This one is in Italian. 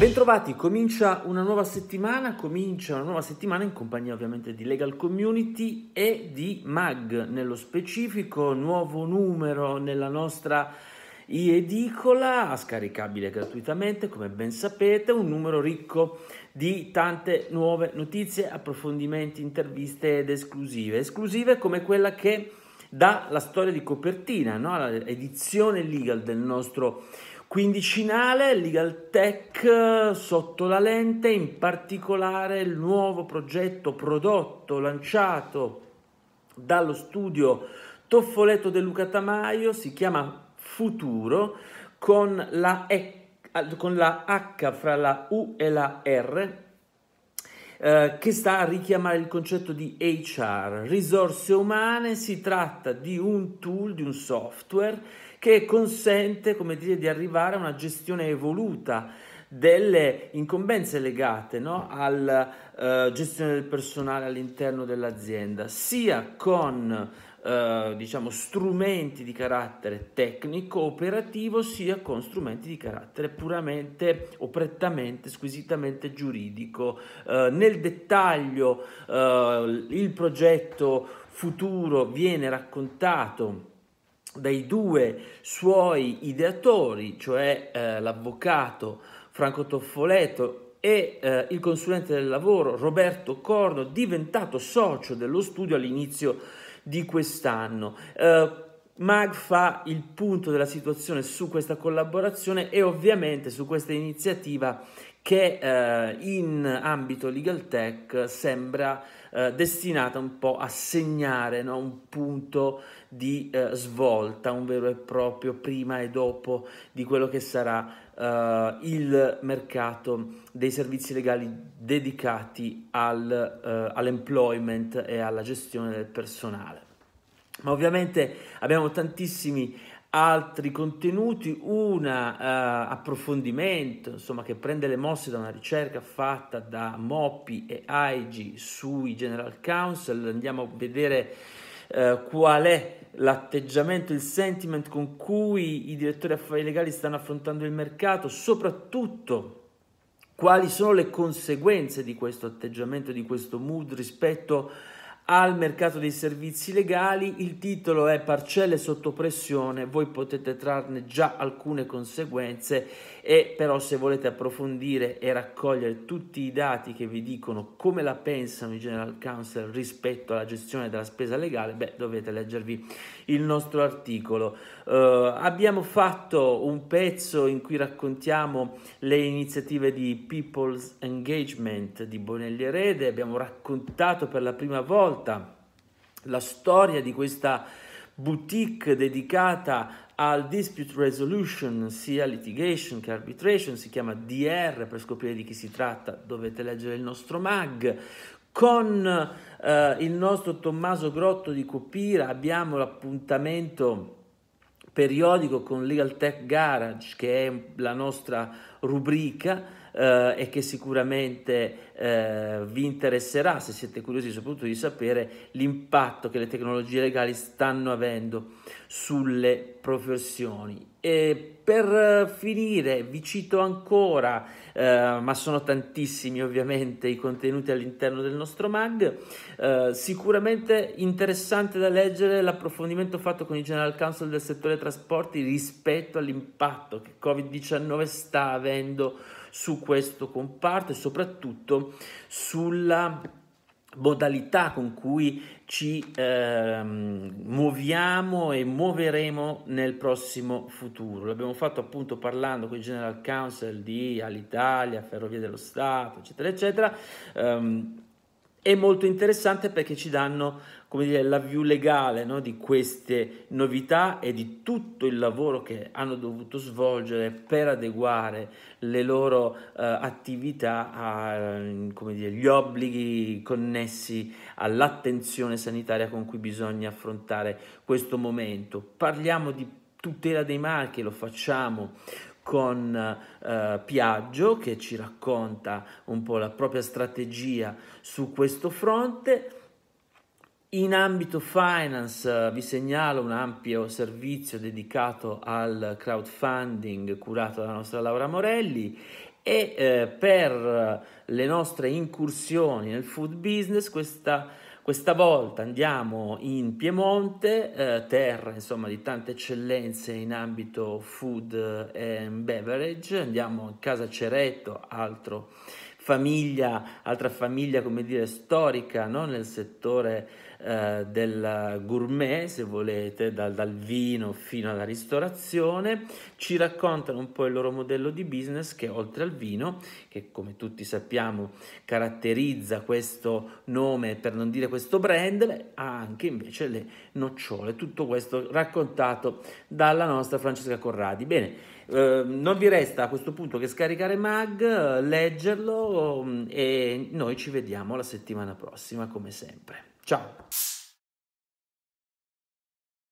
Bentrovati, comincia una nuova settimana, comincia una nuova settimana in compagnia ovviamente di Legal Community e di MAG, nello specifico nuovo numero nella nostra edicola, scaricabile gratuitamente, come ben sapete, un numero ricco di tante nuove notizie, approfondimenti, interviste ed esclusive. Esclusive come quella che dà la storia di copertina, no? l'edizione legal del nostro quindicinale, legal tech sotto la lente, in particolare il nuovo progetto prodotto, lanciato dallo studio Toffoletto De Luca Tamaio, si chiama futuro con la, e, con la H fra la U e la R eh, che sta a richiamare il concetto di HR, risorse umane, si tratta di un tool, di un software che consente, come dire, di arrivare a una gestione evoluta delle incombenze legate no? alla eh, gestione del personale all'interno dell'azienda, sia con eh, diciamo, strumenti di carattere tecnico operativo sia con strumenti di carattere puramente o prettamente, squisitamente giuridico. Eh, nel dettaglio eh, il progetto futuro viene raccontato dai due suoi ideatori, cioè eh, l'avvocato Franco Toffoleto e eh, il consulente del lavoro Roberto Corno, diventato socio dello studio all'inizio di quest'anno. Eh, Mag fa il punto della situazione su questa collaborazione e ovviamente su questa iniziativa che eh, in ambito legal tech sembra eh, destinata un po' a segnare no? un punto di eh, svolta, un vero e proprio prima e dopo di quello che sarà eh, il mercato dei servizi legali dedicati al, eh, all'employment e alla gestione del personale ma ovviamente abbiamo tantissimi altri contenuti, un uh, eh, approfondimento insomma, che prende le mosse da una ricerca fatta da Moppi e Aigi sui General Council, andiamo a vedere uh, qual è l'atteggiamento, il sentiment con cui i direttori affari legali stanno affrontando il mercato, soprattutto quali sono le conseguenze di questo atteggiamento, di questo mood rispetto a al mercato dei servizi legali. Il titolo è Parcelle sotto pressione, voi potete trarne già alcune conseguenze e però se volete approfondire e raccogliere tutti i dati che vi dicono come la pensano i general counsel rispetto alla gestione della spesa legale, beh, dovete leggervi il nostro articolo. Uh, abbiamo fatto un pezzo in cui raccontiamo le iniziative di People's Engagement di Bonelli Erede, abbiamo raccontato per la prima volta volta la storia di questa boutique dedicata al dispute resolution, sia litigation che arbitration, si chiama DR per scoprire di chi si tratta, dovete leggere il nostro mag. Con eh, il nostro Tommaso Grotto di Copira abbiamo l'appuntamento periodico con Legal Tech Garage, che è la nostra rubrica eh, e che sicuramente eh, vi interesserà se siete curiosi soprattutto di sapere l'impatto che le tecnologie legali stanno avendo sulle professioni. E per finire vi cito ancora, eh, ma sono tantissimi ovviamente i contenuti all'interno del nostro mag, eh, sicuramente interessante da leggere l'approfondimento fatto con il General Counsel del settore trasporti rispetto all'impatto che Covid-19 sta avendo su questo comparto e soprattutto sulla modalità con cui ci eh, muoviamo e muoveremo nel prossimo futuro. L'abbiamo fatto appunto parlando con il General Council di Alitalia, Ferrovie dello Stato, eccetera, eccetera. Um, è molto interessante perché ci danno come dire, la view legale no? di queste novità e di tutto il lavoro che hanno dovuto svolgere per adeguare le loro eh, attività agli obblighi connessi all'attenzione sanitaria con cui bisogna affrontare questo momento. Parliamo di tutela dei marchi, lo facciamo con eh, Piaggio che ci racconta un po' la propria strategia su questo fronte. In ambito finance eh, vi segnalo un ampio servizio dedicato al crowdfunding curato dalla nostra Laura Morelli e eh, per le nostre incursioni nel food business questa questa volta andiamo in Piemonte, eh, terra insomma, di tante eccellenze in ambito food and beverage, andiamo in casa Ceretto, altro famiglia, altra famiglia come dire storica no? nel settore eh, del gourmet se volete, dal, dal, vino fino alla ristorazione, ci raccontano un po' il loro modello di business che oltre al vino, che come tutti sappiamo caratterizza questo nome per non dire questo brand, ha anche invece le nocciole, tutto questo raccontato dalla nostra Francesca Corradi. Bene, Ehm, non vi resta a questo punto che scaricare Mag, leggerlo mm, e noi ci vediamo la settimana prossima come sempre. Ciao!